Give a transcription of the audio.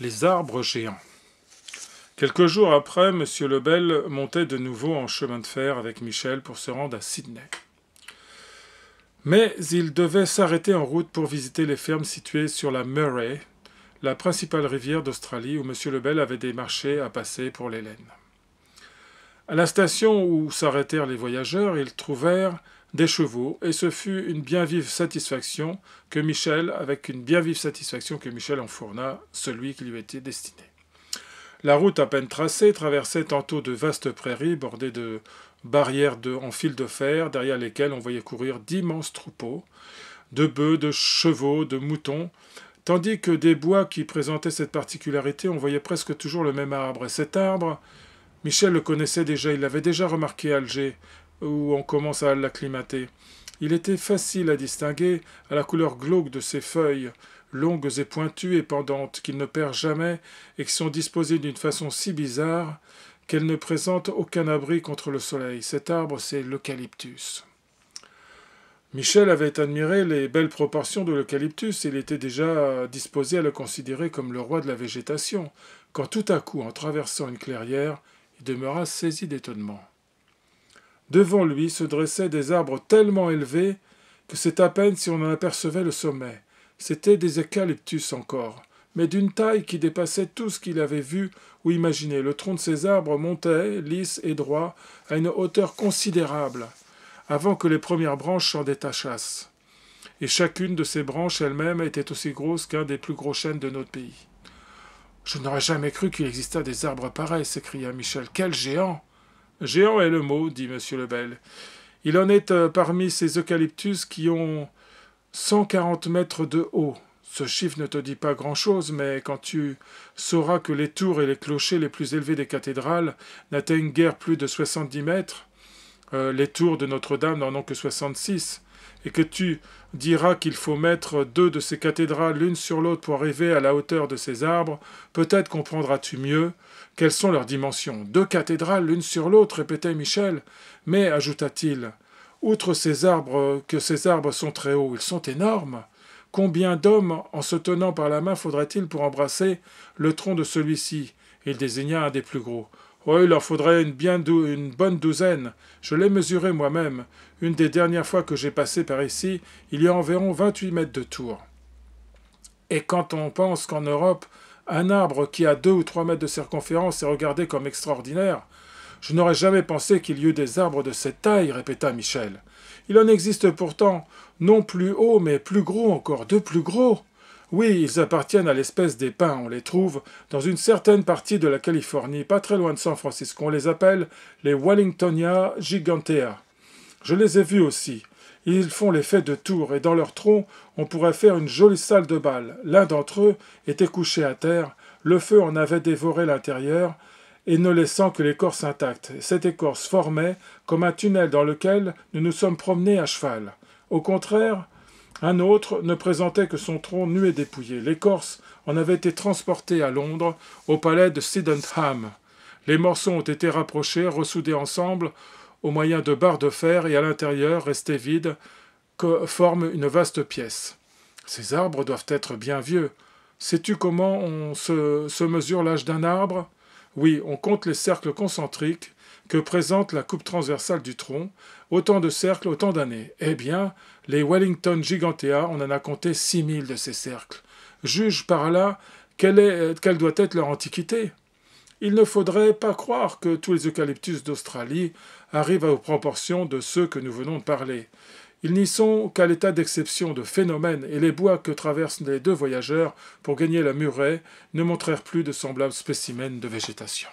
Les arbres géants. Quelques jours après, M. Lebel montait de nouveau en chemin de fer avec Michel pour se rendre à Sydney. Mais il devait s'arrêter en route pour visiter les fermes situées sur la Murray, la principale rivière d'Australie où M. Lebel avait des marchés à passer pour les laines. À la station où s'arrêtèrent les voyageurs, ils trouvèrent des chevaux, et ce fut une bien vive satisfaction que Michel, avec une bien vive satisfaction que Michel en fourna celui qui lui était destiné. La route à peine tracée traversait tantôt de vastes prairies bordées de barrières de, en fil de fer, derrière lesquelles on voyait courir d'immenses troupeaux, de bœufs, de chevaux, de moutons, tandis que des bois qui présentaient cette particularité, on voyait presque toujours le même arbre. Et cet arbre, Michel le connaissait déjà, il l'avait déjà remarqué à Alger, où on commence à l'acclimater. Il était facile à distinguer à la couleur glauque de ses feuilles, longues et pointues et pendantes, qu'il ne perd jamais et qui sont disposées d'une façon si bizarre qu'elles ne présentent aucun abri contre le soleil. Cet arbre, c'est l'eucalyptus. Michel avait admiré les belles proportions de l'eucalyptus et il était déjà disposé à le considérer comme le roi de la végétation, quand tout à coup, en traversant une clairière, il demeura saisi d'étonnement. Devant lui se dressaient des arbres tellement élevés que c'est à peine si on en apercevait le sommet. C'étaient des eucalyptus encore, mais d'une taille qui dépassait tout ce qu'il avait vu ou imaginé. Le tronc de ces arbres montait, lisse et droit, à une hauteur considérable, avant que les premières branches s'en détachassent. Et chacune de ces branches elle-même était aussi grosse qu'un des plus gros chênes de notre pays. Je n'aurais jamais cru qu'il existât des arbres pareils, s'écria Michel. Quel géant Géant est le mot, dit M. Lebel. Il en est euh, parmi ces eucalyptus qui ont 140 mètres de haut. Ce chiffre ne te dit pas grand-chose, mais quand tu sauras que les tours et les clochers les plus élevés des cathédrales n'atteignent guère plus de 70 mètres, euh, les tours de Notre-Dame n'en ont que 66, et que tu diras qu'il faut mettre deux de ces cathédrales l'une sur l'autre pour arriver à la hauteur de ces arbres, peut-être comprendras-tu mieux quelles sont leurs dimensions Deux cathédrales l'une sur l'autre, répétait Michel. Mais, ajouta-t-il, outre ces arbres, que ces arbres sont très hauts, ils sont énormes. Combien d'hommes, en se tenant par la main, faudrait-il pour embrasser le tronc de celui-ci Il désigna un des plus gros. Oh, il leur faudrait une, bien une bonne douzaine. Je l'ai mesuré moi-même. Une des dernières fois que j'ai passé par ici, il y a environ 28 mètres de tour. Et quand on pense qu'en Europe, un arbre qui a deux ou trois mètres de circonférence est regardé comme extraordinaire. Je n'aurais jamais pensé qu'il y eût des arbres de cette taille, répéta Michel. Il en existe pourtant, non plus hauts, mais plus gros encore, deux plus gros. Oui, ils appartiennent à l'espèce des pins. On les trouve dans une certaine partie de la Californie, pas très loin de San Francisco. On les appelle les Wellingtonia gigantea. Je les ai vus aussi. Ils font l'effet de tour, et dans leur tronc, on pourrait faire une jolie salle de bal. L'un d'entre eux était couché à terre, le feu en avait dévoré l'intérieur, et ne laissant que l'écorce intacte. Cette écorce formait comme un tunnel dans lequel nous nous sommes promenés à cheval. Au contraire, un autre ne présentait que son tronc nu et dépouillé. L'écorce en avait été transportée à Londres, au palais de Sydenham. Les morceaux ont été rapprochés, ressoudés ensemble, au moyen de barres de fer et à l'intérieur, restées vides, forment une vaste pièce. Ces arbres doivent être bien vieux. Sais-tu comment on se, mesure l'âge d'un arbre Oui, on compte les cercles concentriques que présente la coupe transversale du tronc, autant de cercles, autant d'années. Eh bien, les Wellington Gigantea, on en a compté 6000 de ces cercles. Juge par là quelle doit être leur antiquité. Il ne faudrait pas croire que tous les eucalyptus d'Australie arrivent aux proportions de ceux que nous venons de parler. Ils n'y sont qu'à l'état d'exception de phénomène, et les bois que traversent les deux voyageurs pour gagner la murée ne montrèrent plus de semblables spécimens de végétation.